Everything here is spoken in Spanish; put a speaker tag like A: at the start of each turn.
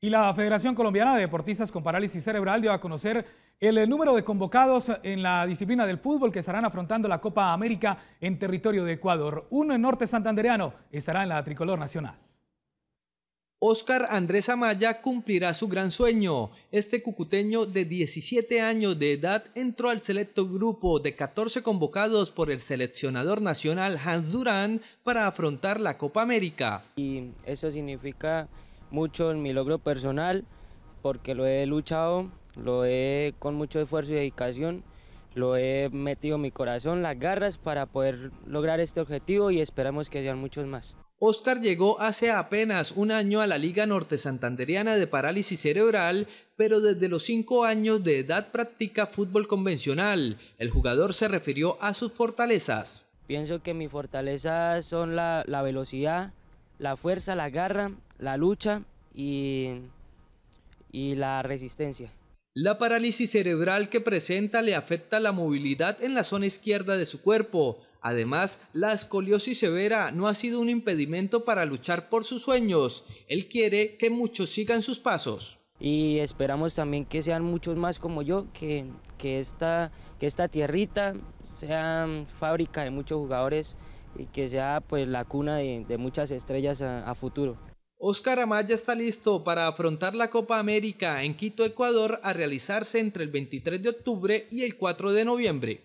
A: Y la Federación Colombiana de Deportistas con Parálisis Cerebral dio a conocer el eh, número de convocados en la disciplina del fútbol que estarán afrontando la Copa América en territorio de Ecuador. Uno en norte santandereano estará en la tricolor nacional.
B: Oscar Andrés Amaya cumplirá su gran sueño. Este cucuteño de 17 años de edad entró al selecto grupo de 14 convocados por el seleccionador nacional Hans Durán para afrontar la Copa América. Y eso significa mucho en mi logro
C: personal porque lo he luchado, lo he con mucho esfuerzo y dedicación, lo he metido en mi corazón, las garras para poder lograr este objetivo y esperamos
B: que sean muchos más. Oscar llegó hace apenas un año a la Liga Norte Santanderiana de Parálisis Cerebral, pero desde los cinco años de edad practica fútbol convencional. El jugador se refirió a sus fortalezas.
C: Pienso que mi fortalezas son la, la velocidad, la fuerza, la garra la lucha y,
B: y la resistencia. La parálisis cerebral que presenta le afecta la movilidad en la zona izquierda de su cuerpo. Además, la escoliosis severa no ha sido un impedimento para luchar por sus sueños. Él quiere que muchos sigan sus pasos.
C: Y esperamos también que sean muchos más como yo, que, que, esta, que esta tierrita sea fábrica de muchos jugadores y que sea pues la cuna de, muchas estrellas a futuro.
B: Oscar Amaya está listo para afrontar la Copa América en Quito, Ecuador, a realizarse entre el 23 de octubre y el 4 de noviembre.